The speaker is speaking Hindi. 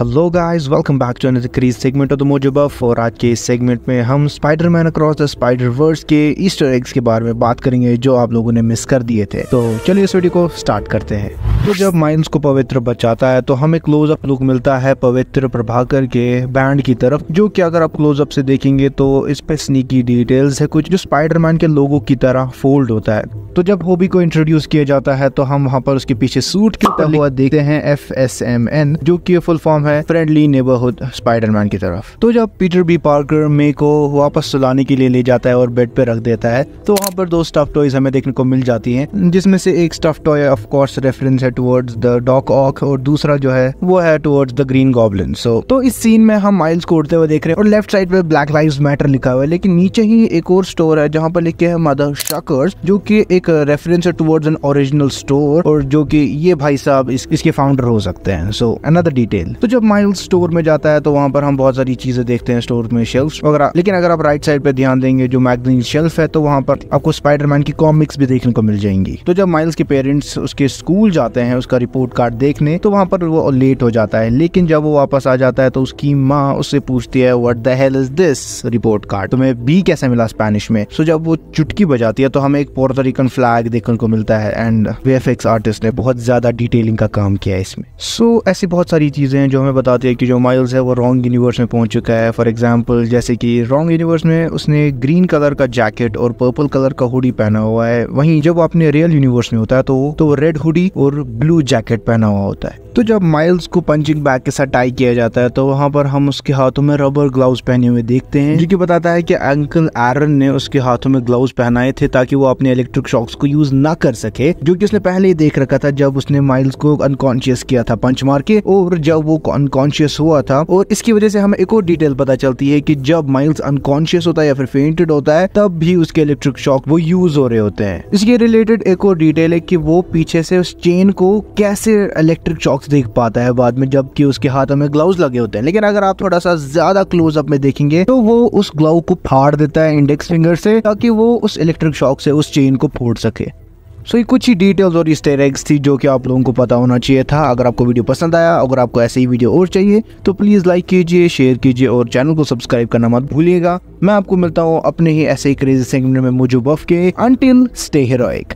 hello guys welcome back to another crease segment of the Mojo Buff और आज के इस सेगमेंट में हम Spiderman across the Spiderverse के ईस्टर एग्स के बारे में बात करेंगे जो आप लोगों ने मिस कर दिए थे तो चलिए इस वीडियो को स्टार्ट करते हैं तो जब माइंस को पवित्र बचाता है तो हमें क्लोजअप लुक मिलता है पवित्र प्रभाकर के बैंड की तरफ जो कि अगर आप क्लोजअप से देखेंगे तो इस पे स्नीकी डिटेल्स है कुछ जो स्पाइडरमैन के लोगों की तरह फोल्ड होता है तो जब होबी को इंट्रोड्यूस किया जाता है तो हम वहाँ पर उसके पीछे सूट के हुआ देखते हैं एफ एस एम एन जो की फुल फॉर्म है फ्रेंडली नेबरहुड स्पाइडरमैन की तरफ तो जब पीटर बी पार्कर मे को वापस सुलाने के लिए ले जाता है और बेड पे रख देता है तो वहाँ पर दो स्टफ टॉयज हमें देखने को मिल जाती है जिसमे से एक stuff toy of course reference है टुवर्ड्स द डॉक ऑक और दूसरा जो है वो है towards the Green Goblin so तो इस सीन में हम माइल्स को उड़ते हुए देख रहे हैं और लेफ्ट साइड पे ब्लैक लाइव मैटर लिखा हुआ है लेकिन नीचे ही एक और स्टोर है जहाँ पर लिखे है मदर शकर्स जो की एक रेफरेंस है टुवर्ड्स एन ओरिजिनल स्टोर और जो की ये भाई साहब इस, इसके फाउंडर हो सकते हैं सो अनदर डिटेल तो जब माइल्स स्टोर में जाता है तो वहाँ पर हम बहुत सारी चीजें देखते हैं स्टोर में शेल्फ वगैरह लेकिन अगर आप राइट साइड पे ध्यान देंगे जो मैगजीन शेल्फ है तो वहाँ पर आपको स्पाइडरमैन की कॉमिक्स भी देखने को मिल जाएंगी तो जब माइल्स के पेरेंट्स उसके स्कूल जाते हैं हैं उसका रिपोर्ट कार्ड देखने तो वहाँ पर वो लेट हो जाता है लेकिन जब वो वापस आ जाता है तो उसकी माँ उससे पूछती है what the hell is this report card तुम्हें बी कैसे मिला स्पेनिश में सो जब वो चुटकी बजाती है तो हमें एक पोर्टोरिकन फ्लैग देखने को मिलता है एंड वे आर्टिस्ट ने बहुत ज्यादा डिटेलिंग का काम किया है इसमें सो so, ऐसी बहुत सारी चीजें हैं जो हमें बताती है कि जो माइल्स है वो रॉन्ग यूनिवर्स में पहुंच चुका है फॉर एग्जाम्पल जैसे कि रॉन्ग यूनिवर्स में उसने ग्रीन कलर का जैकेट और पर्पल कलर का हुडी पहना हुआ है वहीं जब वो अपने रियल यूनिवर्स में होता है तो तो वो रेड हुडी और ब्लू जैकेट पहना हुआ होता है तो जब माइल्स को पंचिंग बैग के साथ टाई किया जाता है तो वहाँ पर हम उसके हाथों में रबर ग्लव्स पहने हुए देखते हैं जो कि बताता है कि अंकल एरन ने उसके हाथों में ग्लव्स पहनाए थे ताकि वो अपने इलेक्ट्रिक शॉक्स को यूज ना कर सके जो कि उसने पहले ही देख रखा था जब उसने माइल्स को अनकॉन्शियस किया था पंच मार के और जब वो अनकॉन्शियस हुआ था और इसकी वजह से हमें एक और डिटेल पता चलती है की जब माइल्स अनकॉन्शियस होता है या फिर फेंटेड होता है तब भी उसके इलेक्ट्रिक शॉक वो यूज हो रहे होते हैं इसके रिलेटेड एक और डिटेल है की वो पीछे से उस चेन को को कैसे इलेक्ट्रिक चौक देख पाता है बाद में जबकि उसके हाथों में ग्लव लगे होते हैं लेकिन अगर आप थोड़ा सा ज्यादा क्लोजअप में देखेंगे तो वो उस ग्लव को फाड़ देता है इंडेक्स फिंगर से ताकि वो उस इलेक्ट्रिक शॉक से उस चेन को फोड़ सके सो so, ये कुछ ही डिटेल्स और इस्टेर एग्स थी जो कि आप लोगों को पता होना चाहिए था अगर आपको वीडियो पसंद आया अगर आपको ऐसे ही वीडियो और चाहिए तो प्लीज़ लाइक कीजिए शेयर कीजिए और चैनल को सब्सक्राइब करना मत भूलिएगा मैं आपको मिलता हूँ अपने ही ऐसे ही क्रेजी सेगमेंट में मुझे बफ के अनटिल स्टे हीरोइक